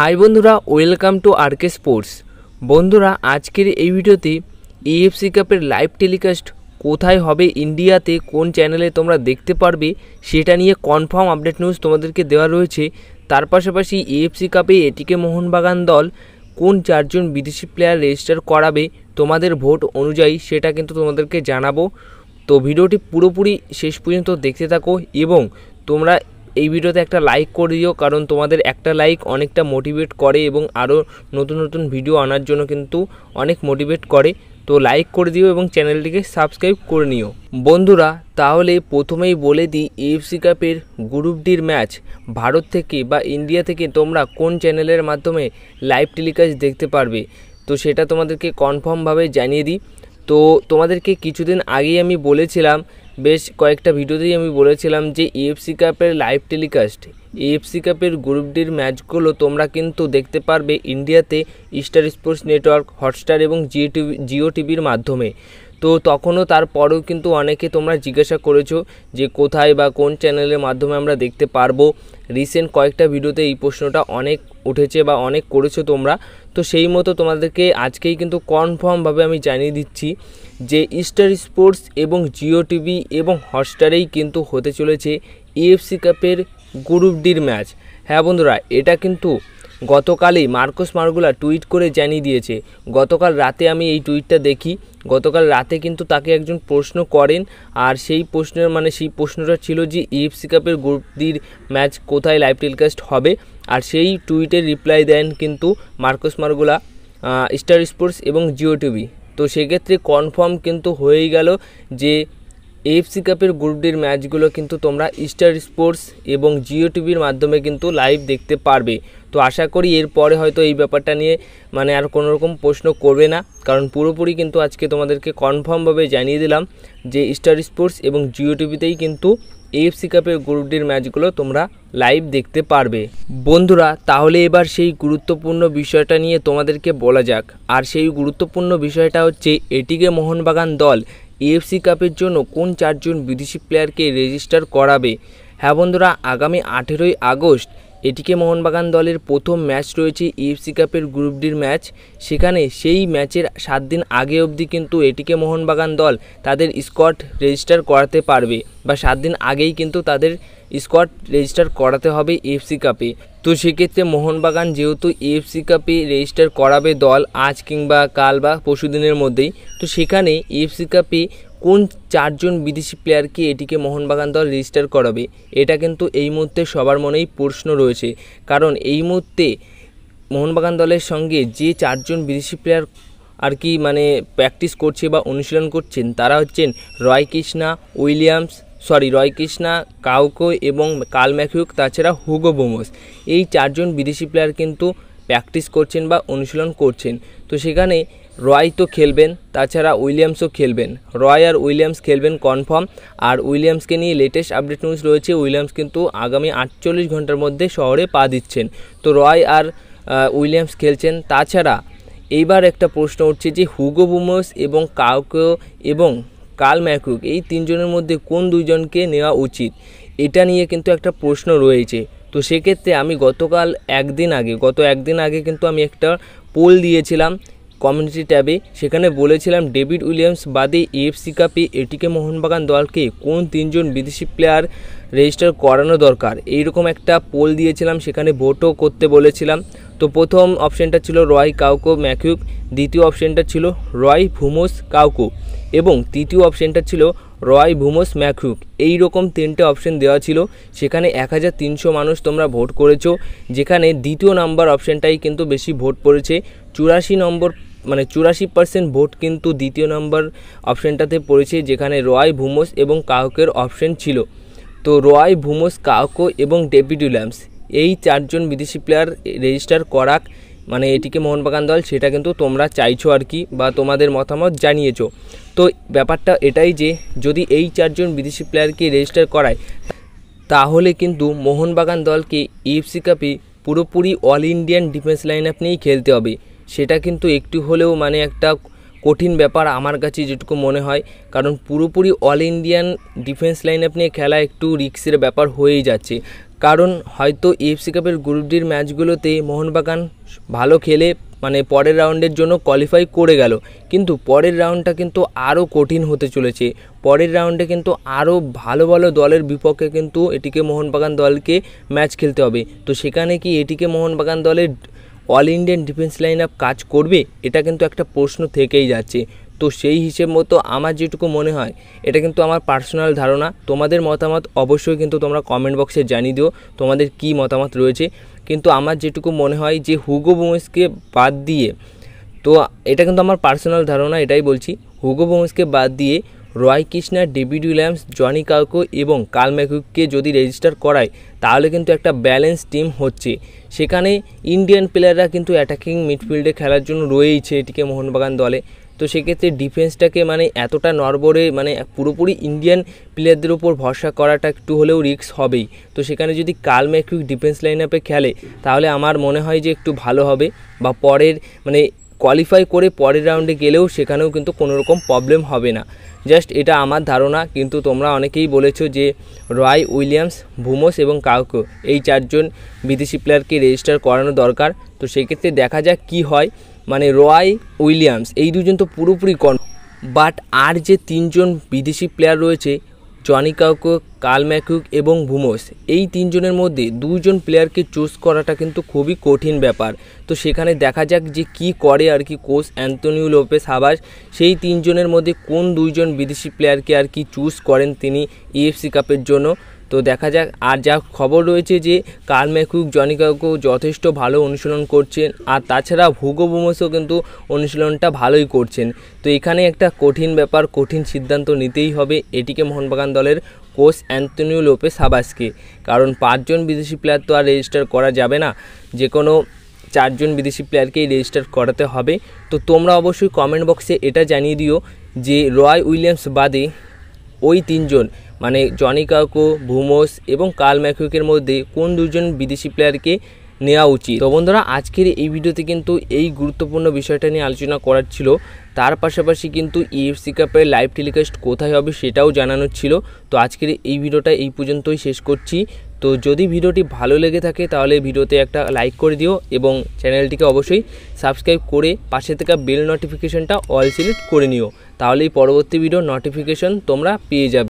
high বন্ধুরা welcome to আরকে sports বন্ধুরা আজকের এই ভিডিওতে ইএফসি কাপের লাইভ টেলিকাস্ট কোথায় হবে ইন্ডিয়াতে কোন চ্যানেলে তোমরা দেখতে পারবে সেটা নিয়ে কনফার্ম আপডেট নিউজ তোমাদেরকে দেওয়া রয়েছে তার পাশাপাশি ইএফসি কাপে এটিকে মোহনবাগান দল কোন চারজন বিদেশি প্লেয়ার রেজিস্টার করাবে তোমাদের ভোট অনুযায়ী সেটা কিন্তু তোমাদেরকে জানাবো তো ভিডিওটি পুরোপুরি শেষ পর্যন্ত দেখতে থাকো এবং তোমরা এই ভিডিওতে একটা লাইক করে দিও কারণ তোমাদের একটা লাইক অনেকটা মোটিভেট করে এবং আরও নতুন নতুন ভিডিও আনার জন্য কিন্তু অনেক মোটিভেট করে তো লাইক করে দিও এবং চ্যানেলটিকে সাবস্ক্রাইব করে নিও বন্ধুরা তাহলে প্রথমেই বলে দিই এফসি কাপের গ্রুপ ডির ম্যাচ ভারত থেকে বা ইন্ডিয়া থেকে তোমরা কোন চ্যানেলের মাধ্যমে লাইভ টেলিকাস্ট দেখতে পারবে তো সেটা তোমাদেরকে কনফার্মভাবে জানিয়ে দিই তো তোমাদেরকে কিছুদিন আগেই আমি বলেছিলাম বেশ কয়েকটা ভিডিওতেই আমি বলেছিলাম যে ইএফসি কাপের লাইভ টেলিকাস্ট এএফসি কাপের গ্রুপ ডির ম্যাচগুলো তোমরা কিন্তু দেখতে পারবে ইন্ডিয়াতে স্টার স্পোর্টস নেটওয়ার্ক হটস্টার এবং জিও টিভি জিও টিভির মাধ্যমে তো তখনও তারপরেও কিন্তু অনেকে তোমরা জিজ্ঞাসা করেছো যে কোথায় বা কোন চ্যানেলের মাধ্যমে আমরা দেখতে পারবো রিসেন্ট কয়েকটা ভিডিওতে এই প্রশ্নটা অনেক উঠেছে বা অনেক করেছো তোমরা তো সেই মতো তোমাদেরকে আজকেই কিন্তু কনফার্মভাবে আমি জানিয়ে দিচ্ছি যে স্টার স্পোর্টস এবং জিও টিভি এবং হটস্টারেই কিন্তু হতে চলেছে এএফসি কাপের গ্রুপ ডির ম্যাচ হ্যাঁ বন্ধুরা এটা কিন্তু গতকালই মার্কোস মার্গুলা টুইট করে জানিয়ে দিয়েছে গতকাল রাতে আমি এই টুইটটা দেখি গতকাল রাতে কিন্তু তাকে একজন প্রশ্ন করেন আর সেই প্রশ্নের মানে সেই প্রশ্নটা ছিল যে ইএফসি কাপের গ্রুপ ডির ম্যাচ কোথায় লাইভ টেলিকাস্ট হবে আর সেই টুইটের রিপ্লাই দেন কিন্তু মার্কোস মার্গুলা স্টার স্পোর্টস এবং জিও টিভি তো সেক্ষেত্রে কনফার্ম কিন্তু হয়েই গেল যে এএফসি কাপের গ্রুপ ডির ম্যাচগুলো কিন্তু তোমরা স্টার স্পোর্টস এবং জিও টিভির মাধ্যমে কিন্তু লাইভ দেখতে পারবে তো আশা করি এরপরে হয়তো এই ব্যাপারটা নিয়ে মানে আর কোনোরকম প্রশ্ন করবে না কারণ পুরোপুরি কিন্তু আজকে তোমাদেরকে কনফার্মভাবে জানিয়ে দিলাম যে স্টার স্পোর্টস এবং জিও টিভিতেই কিন্তু এএফসি কাপের গ্রুপ ডির ম্যাচগুলো তোমরা লাইভ দেখতে পারবে বন্ধুরা তাহলে এবার সেই গুরুত্বপূর্ণ বিষয়টা নিয়ে তোমাদেরকে বলা যাক আর সেই গুরুত্বপূর্ণ বিষয়টা হচ্ছে এটিকে মোহনবাগান দল এফসি কাপের জন্য কোন চারজন বিদেশি প্লেয়ারকে রেজিস্টার করাবে হ্যাঁ বন্ধুরা আগামী আঠেরোই আগস্ট এটিকে মোহনবাগান দলের প্রথম ম্যাচ রয়েছে ইএফসি কাপের গ্রুপ ডির ম্যাচ সেখানে সেই ম্যাচের সাত দিন আগে অবধি কিন্তু এটিকে মোহনবাগান দল তাদের স্কট রেজিস্টার করাতে পারবে বা সাত দিন আগেই কিন্তু তাদের স্কট রেজিস্টার করাতে হবে e এফসি কাপে তো সেক্ষেত্রে মোহনবাগান যেহেতু এফসি কাপে রেজিস্টার করাবে দল আজ কিংবা কাল বা পরশুদিনের মধ্যেই তো সেখানে e এফসি কাপে কোন চারজন বিদেশি প্লেয়ারকে এটিকে মোহনবাগান দল রেজিস্টার করাবে এটা কিন্তু এই মুহূর্তে সবার মনেই প্রশ্ন রয়েছে কারণ এই মুহূর্তে মোহনবাগান দলের সঙ্গে যে চারজন বিদেশি প্লেয়ার আর কি মানে প্র্যাকটিস করছে বা অনুশীলন করছেন তারা হচ্ছেন Roy Krishna Williams sorry Roy Krishna Kauko এবং কাল ম্যাকিউক তাছাড়া হুগো বোমস এই চারজন বিদেশি প্লেয়ার কিন্তু প্র্যাকটিস করছেন বা অনুশীলন করছেন তো সেখানে রয় তো খেলবেন তাছাড়া উইলিয়ামসও খেলবেন রয় আর উইলিয়ামস খেলবেন কনফার্ম আর উইলিয়ামসকে নিয়ে লেটেস্ট আপডেট নিউজ রয়েছে উইলিয়ামস কিন্তু আগামী আটচল্লিশ ঘন্টার মধ্যে শহরে পা দিচ্ছেন তো রয় আর উইলিয়ামস খেলছেন তাছাড়া এইবার একটা প্রশ্ন উঠছে যে হুগো বুমস এবং কাউকে এবং কাল ম্যাকুক এই তিনজনের মধ্যে কোন দুজনকে নেওয়া উচিত এটা নিয়ে কিন্তু একটা প্রশ্ন রয়েছে তো সেক্ষেত্রে আমি গতকাল একদিন আগে গত একদিন আগে কিন্তু আমি একটা পোল দিয়েছিলাম কমিউনিটি ট্যাবে সেখানে বলেছিলাম ডেভিড উইলিয়ামস বাদে এফসি কাপে এটিকে মোহনবাগান দলকে কোন তিনজন বিদেশি প্লেয়ার রেজিস্টার করানো দরকার এইরকম একটা পোল দিয়েছিলাম সেখানে ভোটও করতে বলেছিলাম তো প্রথম অপশানটা ছিল রয় কাউকো ম্যাকিউক দ্বিতীয় অপশানটা ছিল রয় ভুমোস কাউকো এবং তৃতীয় অপশানটা ছিল রয় ভুমোস ম্যাকহুক এই রকম তিনটে অপশান দেওয়া ছিল সেখানে এক হাজার তিনশো মানুষ তোমরা ভোট করেছো যেখানে দ্বিতীয় নাম্বার অপশানটাই কিন্তু বেশি ভোট পড়েছে চুরাশি নম্বর মানে চুরাশি পার্সেন্ট ভোট কিন্তু দ্বিতীয় নম্বর অপশানটাতে পড়েছে যেখানে রয় ভুমোস এবং কাহকের অপশান ছিল তো রয় ভুমোস কাহকো এবং ডেভিড উইলিয়ামস এই চারজন বিদেশি প্লেয়ার রেজিস্টার করাক মানে এটিকে মোহনবাগান দল সেটা কিন্তু তোমরা চাইছো আর কি বা তোমাদের মতামত জানিয়েছো তো ব্যাপারটা এটাই যে যদি এই চারজন বিদেশি প্লেয়ারকে রেজিস্টার করায় তাহলে কিন্তু মোহনবাগান দলকে ইফসি e কাপে পুরোপুরি all Indian defence line up নিয়েই খেলতে হবে সেটা কিন্তু একটু হলেও মানে একটা কঠিন ব্যাপার আমার কাছে যেটুকু মনে হয় কারণ পুরোপুরি অল ইন্ডিয়ান ডিফেন্স লাইন আপনি খেলা একটু রিক্সের ব্যাপার হয়েই যাচ্ছে কারণ হয়তো এফসি কাপের গ্রুপ ডির ম্যাচগুলোতে মোহনবাগান ভালো খেলে মানে পরের রাউন্ডের জন্য কোয়ালিফাই করে গেল কিন্তু পরের রাউন্ডটা কিন্তু আরও কঠিন হতে চলেছে পরের রাউন্ডে কিন্তু আরও ভালো ভালো দলের বিপক্ষে কিন্তু এটিকে মোহনবাগান দলকে ম্যাচ খেলতে হবে তো সেখানে কি এটিকে মোহনবাগান দলের all Indian defence line up কাজ করবে এটা কিন্তু একটা প্রশ্ন থেকেই যাচ্ছে তো সেই হিসেব মতো আমার যেটুকু মনে হয় এটা কিন্তু আমার পার্সোনাল ধারণা তোমাদের মতামত অবশ্যই কিন্তু তোমরা কমেন্ট বক্সে জানিয়ে দিও তোমাদের কি মতামত রয়েছে কিন্তু আমার যেটুকু মনে হয় যে হুগো বোমসকে বাদ দিয়ে তো এটা কিন্তু আমার পার্সোনাল ধারণা এটাই বলছি হুগো বোমেসকে বাদ দিয়ে Roy Krishna David Williams Joni Kauko এবং কাল ম্যাকুককে যদি রেজিস্টার করায় তাহলে কিন্তু একটা ব্যালেন্স টিম হচ্ছে সেখানে ইন্ডিয়ান প্লেয়াররা কিন্তু অ্যাটাকিং মিডফিল্ডে খেলার জন্য রয়েইছে এটিকে মোহনবাগান দলে তো সেক্ষেত্রে ডিফেন্সটাকে মানে এতটা নড়বড়ে মানে পুরোপুরি ইন্ডিয়ান প্লেয়ারদের উপর ভরসা করাটা একটু হলেও রিস্ক হবেই তো সেখানে যদি কাল ম্যাকুইক ডিফেন্স লাইন আপে খেলে তাহলে আমার মনে হয় যে একটু ভালো হবে বা পরের মানে কোয়ালিফাই করে পরের রাউন্ডে গেলেও সেখানেও কিন্তু কোনো রকম প্রবলেম হবে না জাস্ট এটা আমার ধারণা কিন্তু তোমরা অনেকেই বলেছো যে রয় উইলিয়ামস ভুমোস এবং কাউকো এই চারজন বিদেশি প্লেয়ারকে রেজিস্টার করানো দরকার তো সেক্ষেত্রে দেখা যাক কি হয় মানে রয় উইলিয়ামস এই দুজন তো পুরোপুরি কন বাট আর যে তিনজন বিদেশি প্লেয়ার রয়েছে কাল ম্যাকুক এবং ভুমোস এই তিনজনের মধ্যে দুইজন প্লেয়ারকে চুজ করাটা কিন্তু খুবই কঠিন ব্যাপার তো সেখানে দেখা যাক যে কি করে আর কি কোচ অ্যান্তনিও লোপেস হাবাস সেই তিনজনের মধ্যে কোন দুইজন বিদেশি প্লেয়ারকে আর কি চুজ করেন তিনি ইএফসি e কাপের জন্য তো দেখা যাক আর যা খবর রয়েছে যে কার্ল ম্যাকুক জনিকাকেও যথেষ্ট ভালো অনুশীলন করছেন আর তাছাড়া ভুগো বুমসও কিন্তু অনুশীলনটা ভালোই করছেন তো এখানে একটা কঠিন ব্যাপার কঠিন সিদ্ধান্ত নিতেই হবে এটিকে মোহনবাগান দলের কোচ অ্যান্টনিও লোপে সাবাসকে কারণ পাঁচজন বিদেশি প্লেয়ার তো আর রেজিস্টার করা যাবে না যে কোনো চারজন বিদেশি প্লেয়ারকেই রেজিস্টার করাতে হবে তো তোমরা অবশ্যই কমেন্ট বক্সে এটা জানিয়ে দিও যে রয় উইলিয়ামস বাদে ওই তিনজন মানে জনি কাকু ভুমোস এবং কাল ম্যাকুকের মধ্যে কোন দুজন বিদেশি প্লেয়ারকে নেওয়া উচিত তো বন্ধুরা আজকের এই ভিডিওতে কিন্তু এই গুরুত্বপূর্ণ বিষয়টা নিয়ে আলোচনা করার ছিল তার পাশাপাশি কিন্তু ইএফসি কাপের লাইভ টেলিকাস্ট কোথায় হবে সেটাও জানানোর ছিল তো আজকের এই ভিডিওটা এই পর্যন্তই শেষ করছি তো যদি ভিডিওটি ভালো লেগে থাকে তাহলে ভিডিওতে একটা লাইক করে দিও এবং চ্যানেলটিকে অবশ্যই সাবস্ক্রাইব করে পাশে থাকা বেল নোটিফিকেশনটা অল সিলেক্ট করে নিও তাহলেই পরবর্তী ভিডিও নোটিফিকেশন তোমরা পেয়ে যাবে